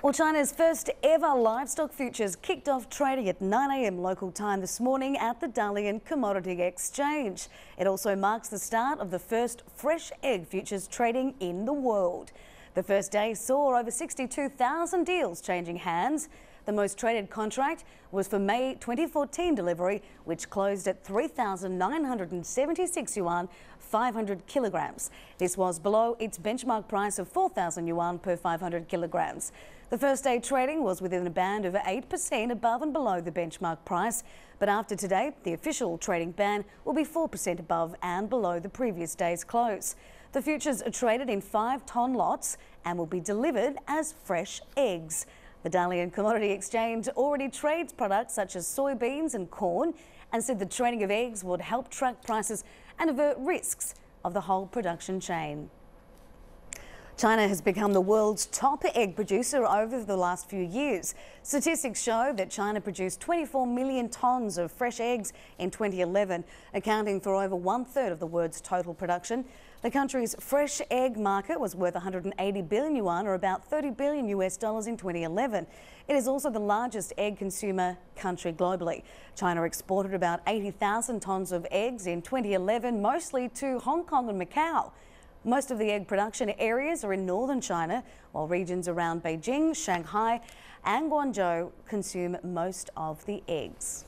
Well, China's first ever livestock futures kicked off trading at 9am local time this morning at the Dalian Commodity Exchange. It also marks the start of the first fresh egg futures trading in the world. The first day saw over 62,000 deals changing hands. The most traded contract was for May 2014 delivery, which closed at 3,976 yuan, 500 kilograms. This was below its benchmark price of 4,000 yuan per 500 kilograms. The first day trading was within a band of 8% above and below the benchmark price, but after today, the official trading ban will be 4% above and below the previous day's close. The futures are traded in five tonne lots and will be delivered as fresh eggs. The Dalian Commodity Exchange already trades products such as soybeans and corn and said the trading of eggs would help track prices and avert risks of the whole production chain. China has become the world's top egg producer over the last few years. Statistics show that China produced 24 million tonnes of fresh eggs in 2011, accounting for over one third of the world's total production. The country's fresh egg market was worth 180 billion yuan, or about 30 billion US dollars, in 2011. It is also the largest egg consumer country globally. China exported about 80,000 tonnes of eggs in 2011, mostly to Hong Kong and Macau. Most of the egg production areas are in northern China, while regions around Beijing, Shanghai and Guangzhou consume most of the eggs.